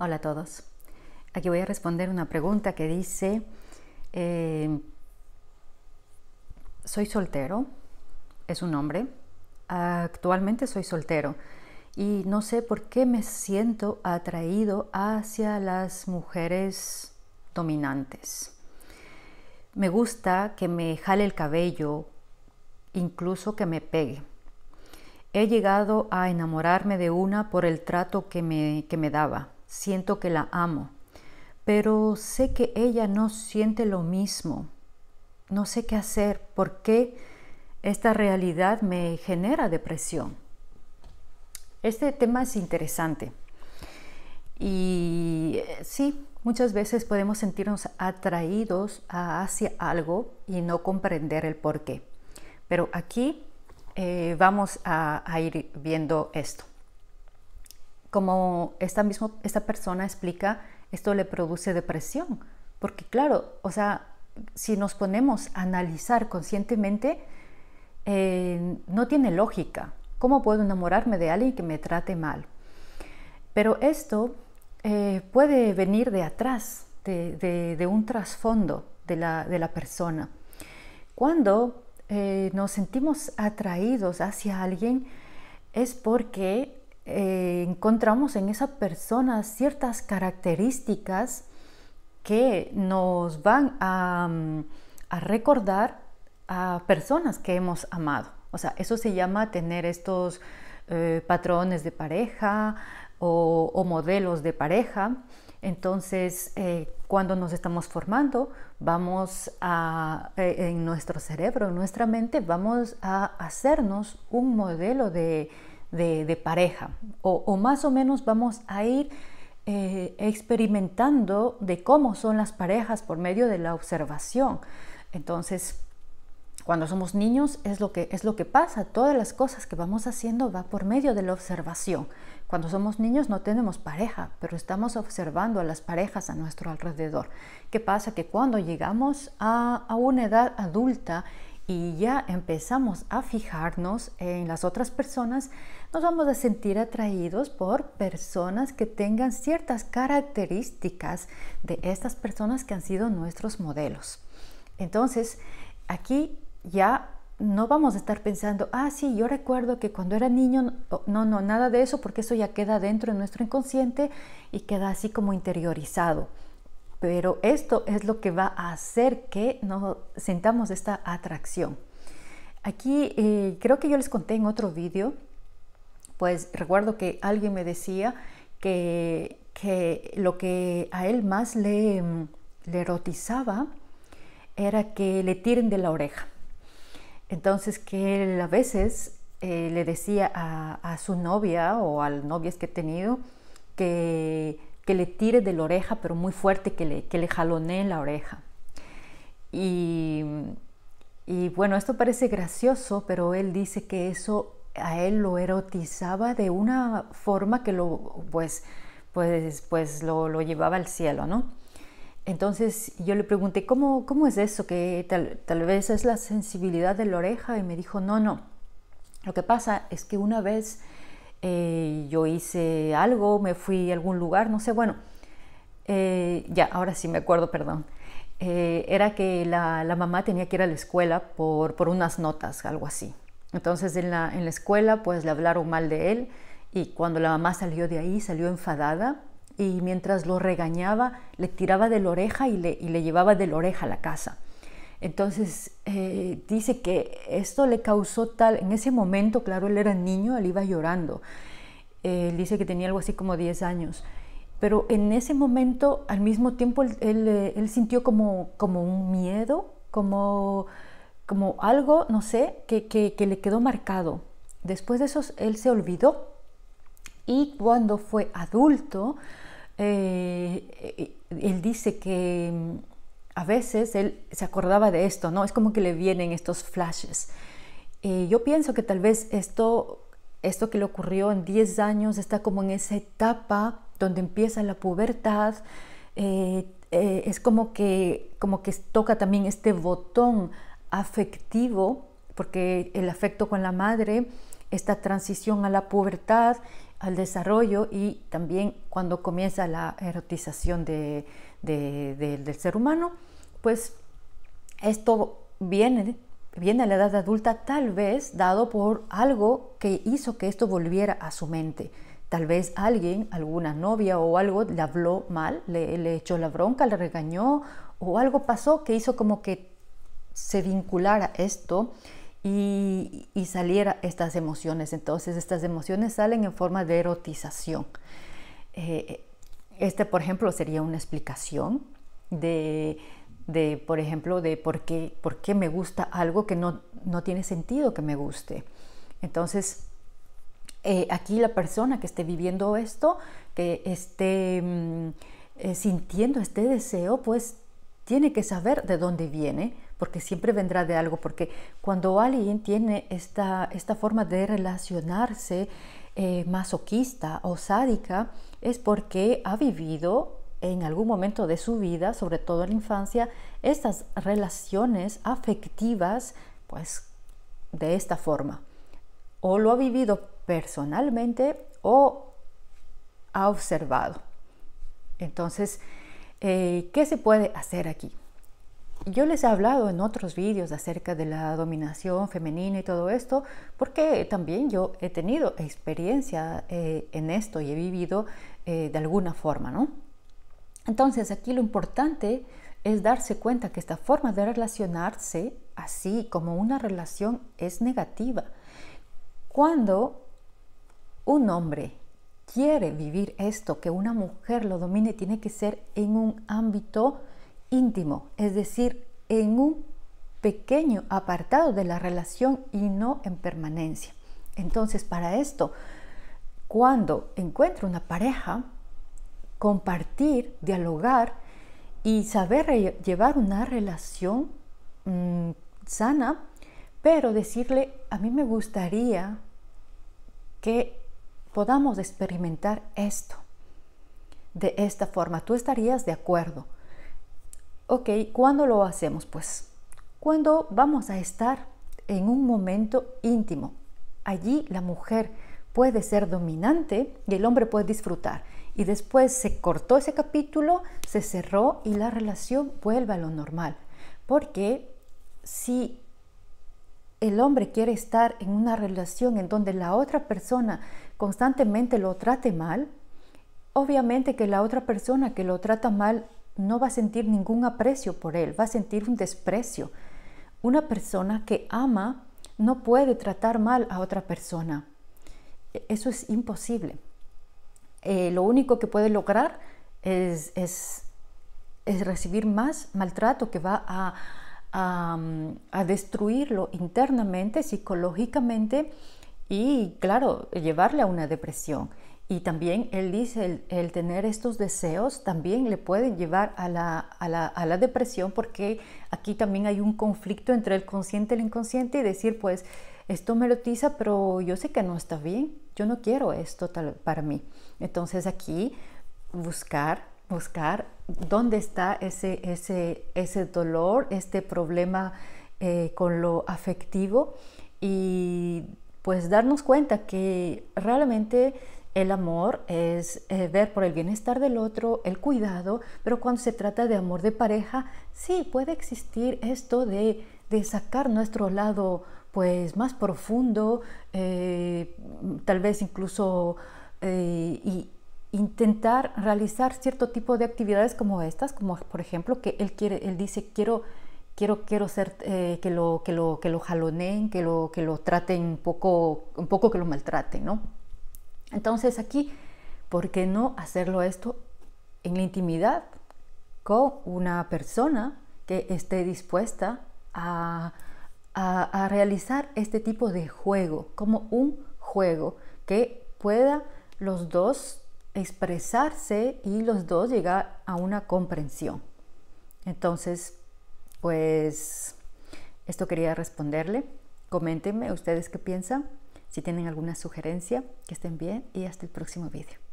Hola a todos. Aquí voy a responder una pregunta que dice, eh, soy soltero, es un hombre, actualmente soy soltero y no sé por qué me siento atraído hacia las mujeres dominantes. Me gusta que me jale el cabello, incluso que me pegue. He llegado a enamorarme de una por el trato que me daba siento que la amo, pero sé que ella no siente lo mismo. No sé qué hacer, porque esta realidad me genera depresión. Este tema es interesante. Y eh, sí, muchas veces podemos sentirnos atraídos hacia algo y no comprender el por qué. Pero aquí eh, vamos a ir viendo esto como esta, mismo, esta persona explica, esto le produce depresión. Porque claro, o sea, si nos ponemos a analizar conscientemente, eh, no tiene lógica. ¿Cómo puedo enamorarme de alguien que me trate mal? Pero esto eh, puede venir de atrás, de, un trasfondo de la, persona. Cuando eh, nos sentimos atraídos hacia alguien es porque eh, encontramos en esa persona ciertas características que nos van mm, a, recordar a personas que hemos amado. O sea, eso se llama tener estos eh, patrones de pareja o, modelos de pareja. Entonces, eh, cuando nos estamos formando, vamos a, en nuestro cerebro, en nuestra mente, vamos a hacernos un modelo de, de, pareja. O, más o menos vamos a ir eh, experimentando de cómo son las parejas por medio de la observación. Entonces, cuando somos niños es lo que es lo que pasa, todas las cosas que vamos haciendo va por medio de la observación. Cuando somos niños no tenemos pareja, pero estamos observando a las parejas a nuestro alrededor. ¿Qué pasa? Que cuando llegamos a, a una edad adulta y ya empezamos a fijarnos en las otras personas, nos vamos a sentir atraídos por personas que tengan ciertas características de estas personas que han sido nuestros modelos. Entonces, aquí ya no vamos a estar pensando, ah, sí, yo recuerdo que cuando era niño, no, no, nada de eso, porque eso ya queda dentro de nuestro inconsciente y queda así como interiorizado pero esto es lo que va a hacer que nos sentamos esta atracción. Aquí eh, creo que yo les conté en otro vídeo, pues recuerdo que alguien me decía que, lo que a él más mm, le, erotizaba era que le tiren de la oreja. Entonces que él a veces eh, le decía a, su novia o a las novias que he tenido que que le tire de la oreja, pero muy fuerte, que le, que le jalonee la oreja. Y, bueno, esto parece gracioso, pero él dice que eso a él lo erotizaba de una forma que lo, pues, pues, pues lo, llevaba al cielo, ¿no? Entonces yo le pregunté, ¿cómo, cómo es eso? Que tal, vez es la sensibilidad de la oreja. Y me dijo, no, no. Lo que pasa es que una vez eh, yo hice algo, me fui a algún lugar, no sé, bueno, eh, ya, ahora sí me acuerdo, perdón. Eh, era que la, mamá tenía que ir a la escuela por, unas notas, algo así. Entonces en la, escuela pues le hablaron mal de él y cuando la mamá salió de ahí salió enfadada y mientras lo regañaba le tiraba de la oreja y le llevaba de la oreja a la casa. Entonces eh, dice que esto le causó tal, en ese momento, claro, él era niño, él iba llorando. él eh, dice que tenía algo así como 10 años. Pero en ese momento, al mismo tiempo, eh, él, sintió como, como un miedo, como, como algo, no sé, que, que, le quedó marcado. Después de eso, él se olvidó. Y cuando fue adulto, él dice que a veces él se acordaba de esto, ¿no? Es como que le vienen estos flashes. yo pienso que tal vez esto, esto que le ocurrió en 10 años está como en esa etapa donde empieza la pubertad. Eh, eh, es como que, como que toca también este botón afectivo, porque el afecto con la madre, esta transición a la pubertad, al desarrollo y también cuando comienza la erotización del ser humano pues esto viene, viene a la edad adulta tal vez dado por algo que hizo que esto volviera a su mente. Tal vez alguien, alguna novia o algo, le habló mal, le, echó la bronca, le regañó o algo pasó que hizo como que se vinculara esto y, saliera estas emociones. Entonces estas emociones salen en forma de erotización. Eh, este, por ejemplo, sería una explicación de, de, por ejemplo, de por qué, por qué me gusta algo que no, no tiene sentido que me guste. Entonces, eh, aquí la persona que esté viviendo esto, que esté mm, eh, sintiendo este deseo, pues tiene que saber de dónde viene, porque siempre vendrá de algo, porque cuando alguien tiene esta, esta forma de relacionarse eh, masoquista o sádica, es porque ha vivido en algún momento de su vida, sobre todo en la infancia, estas relaciones afectivas, pues de esta forma. O lo ha vivido personalmente o ha observado. Entonces, eh, ¿qué se puede hacer aquí? Yo les he hablado en otros vídeos acerca de la dominación femenina y todo esto, porque también yo he tenido experiencia eh, en esto y he vivido eh, de alguna forma, ¿no? Entonces aquí lo importante es darse cuenta que esta forma de relacionarse, así como una relación, es negativa. Cuando un hombre quiere vivir esto, que una mujer lo domine, tiene que ser en un ámbito íntimo, es decir, en un pequeño apartado de la relación y no en permanencia. Entonces, para esto, cuando encuentro una pareja, compartir, dialogar y saber llevar una relación mm, sana, pero decirle, a mí me gustaría que podamos experimentar esto de esta forma. ¿Tú estarías de acuerdo? Ok, ¿cuándo lo hacemos? Pues cuando vamos a estar en un momento íntimo. Allí la mujer puede ser dominante y el hombre puede disfrutar. Y después se cortó ese capítulo, se cerró y la relación vuelve a lo normal. Porque si el hombre quiere estar en una relación en donde la otra persona constantemente lo trate mal, obviamente que la otra persona que lo trata mal no va a sentir ningún aprecio por él, va a sentir un desprecio. Una persona que ama no puede tratar mal a otra persona eso es imposible. Eh, lo único que puede lograr es, es, recibir más maltrato que va a, destruirlo internamente, psicológicamente y, claro, llevarle a una depresión. Y también él dice, el, tener estos deseos también le pueden llevar a la, a la, depresión porque aquí también hay un conflicto entre el consciente y el inconsciente y decir, pues, esto me lotiza, pero yo sé que no está bien, yo no quiero esto tal, para mí. Entonces aquí buscar, buscar dónde está ese, ese, ese dolor, este problema eh, con lo afectivo y pues darnos cuenta que realmente el amor es eh, ver por el bienestar del otro, el cuidado, pero cuando se trata de amor de pareja, sí puede existir esto de, de sacar nuestro lado pues más profundo, eh, tal vez incluso eh, intentar realizar cierto tipo de actividades como estas, como por ejemplo que él quiere, él dice quiero quiero, quiero ser, eh, que, lo, que, lo, que lo jaloneen, que lo, que lo traten un poco, un poco que lo maltraten, ¿no? Entonces aquí, ¿por qué no hacerlo esto en la intimidad con una persona que esté dispuesta a, a, realizar este tipo de juego, como un juego que pueda los dos expresarse y los dos llegar a una comprensión. Entonces, pues esto quería responderle. Coméntenme ustedes qué piensan, si tienen alguna sugerencia, que estén bien y hasta el próximo vídeo.